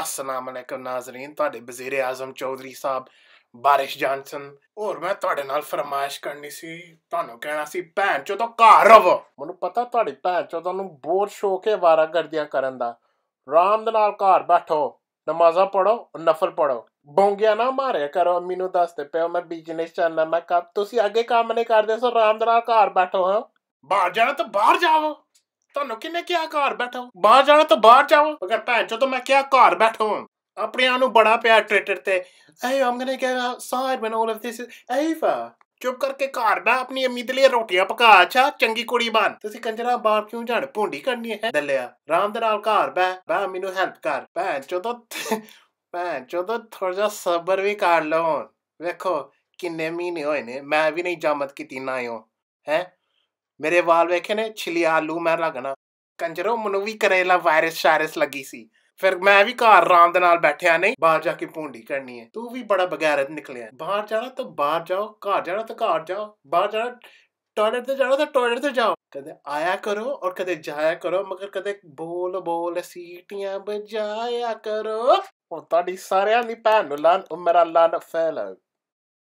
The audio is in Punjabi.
ਅਸਲਾਮ ਅਲੈਕਮ ਨਾਜ਼ਰੀਨ ਤੁਹਾਡੇ ਵਜ਼ੀਰ ਆਜ਼ਮ ਚੌਧਰੀ ਸਾਹਿਬ ਬਾਰਿਸ਼ ਜਾਨਸਨ ਹੋਰ ਮੈਂ ਤੁਹਾਡੇ ਨਾਲ ਫਰਮਾਇਸ਼ ਕਰਨੀ ਸੀ ਤੁਹਾਨੂੰ ਕਹਿਣਾ ਸੀ ਭੈਣ ਚੋ ਤੋ ਘਰ ਰਵ ਮੈਨੂੰ ਪਤਾ ਤੁਹਾਡੀ ਭੈਣ ਚੋ ਤੁਹਾਨੂੰ ਬਹੁਤ ਸ਼ੌਕ ਹੈ ਵਾਰਾ ਕਰਦਿਆਂ ਕਰਨ ਦਾ ਰਾਮ ਦੇ ਨਾਲ ਘਰ ਬੈਠੋ ਨਮਾਜ਼ਾਂ ਪੜੋ ਨਫਲ ਪੜੋ ਬੋਂਗਿਆ ਨਾ ਮਾਰਿਆ ਕਰੋ ਅੰਮੀ ਨੂੰ ਦੱਸਦੇ ਪਿਓ ਮੈਂ ਬਿਜ਼ਨਸ ਚੱਲਣਾ ਮੈਂ ਕਬ ਤੁਸੀਂ ਅੱਗੇ ਕੰਮ ਨਹੀਂ ਕਰਦੇ ਸੋ ਰਾਮ ਦੇ ਨਾਲ ਘਰ ਬੈਠੋ ਹਾਂ ਬਾਹਰ ਜਾਣਾ ਤਾਂ ਬਾਹਰ ਜਾਓ ਤੁਹਾਨੂੰ ਕਿੰਨੇ ਕਿਹਾ ਘਰ ਬੈਠੋ ਬਾਹਰ ਜਾਣਾ ਤਾਂ ਬਾਹਰ ਜਾਓ ਅਗਰ ਭੈਣ ਚੋ ਤਾਂ ਮੈਂ ਕਿਹਾ ਘਰ ਬੈਠੋ ਆਪਣਿਆਂ ਨੂੰ ਬੜਾ ਪਿਆਰ ਟ੍ਰੇਟਰ ਤੇ I am going to get outside when all of this is over ਚੁੱਪ ਕਰਕੇ ਘਰ ਦਾ ਆਪਣੀ ਅਮੀ ਦੇ ਲਈ ਰੋਟੀਆਂ ਪਕਾ ਅੱਛਾ ਚੰਗੀ ਕੁੜੀ ਬਣ ਤੁਸੀਂ ਕੰਜਰਾ ਬਾਹਰ ਕਿਉਂ ਜਾਣ ਭੁੰਡੀ ਕਰਨੀ ਹੈ ਦੱਲਿਆ ਰਾਮ ਦੇ ਨਾਲ ਘਰ ਬੈ ਬੈ ਮੈਨੂੰ ਹੈਲਪ ਕਰ ਬੈ ਚੋ ਤਾਂ ਭੈਣ ਚੋ ਤਾਂ ਥੋੜਾ ਜਿਹਾ ਸਬਰ ਵੀ ਕਰ ਲਓ ਵੇਖੋ ਕਿੰਨੇ ਮਹੀਨੇ ਹੋਏ ਨੇ ਮੈਂ ਵੀ ਨਹੀਂ ਜਾਮਤ ਕੀਤੀ ਨਾ ਹੋ ਹੈ ਮੇਰੇ ਵਾਲ ਵੇਖੇ ਨੇ ਛਿਲੀ ਆਲੂ ਮੈਂ ਲੱਗਣਾ ਕੰਜਰੋ ਮੈਨੂੰ ਵੀ ਕਰੇਲਾ ਵਾਇਰਸ ਸ਼ਾਇਰਸ ਲੱਗੀ ਸੀ ਫਿਰ ਮੈਂ ਵੀ ਘਰ ਆਰਾਮ ਦੇ ਨਾਲ ਬੈਠਿਆ ਨਹੀਂ ਬਾਹਰ ਜਾ ਕੇ ਪੁੰਡੀ ਕਰਨੀ ਹੈ ਤੂੰ ਵੀ ਬੜਾ ਬਗੈਰਤ ਨਿਕਲਿਆ ਬਾਹਰ ਜਾਣਾ ਤਾਂ ਬਾਹਰ ਜਾਓ ਘਰ ਜਾਣਾ ਤਾਂ ਘਰ ਜਾਓ ਬਾਹਰ ਜਾਣਾ ਟਾਇਲਟ ਤੇ ਜਾਣਾ ਤਾਂ ਟਾਇਲਟ ਤੇ ਜਾਓ ਕਦੇ ਆਇਆ ਕਰੋ ਔਰ ਕਦੇ ਜਾਇਆ ਕਰੋ ਮਗਰ ਕਦੇ ਬੋਲ ਬੋਲ ਸੀਟੀਆਂ ਬਜਾਇਆ ਕਰੋ ਹੁਣ ਤੁਹਾਡੀ ਸਾਰਿਆਂ ਦੀ ਭੈਣ ਨੂੰ ਉਮਰ ਅੱਲਾ ਨਾ ਫੈਲਾ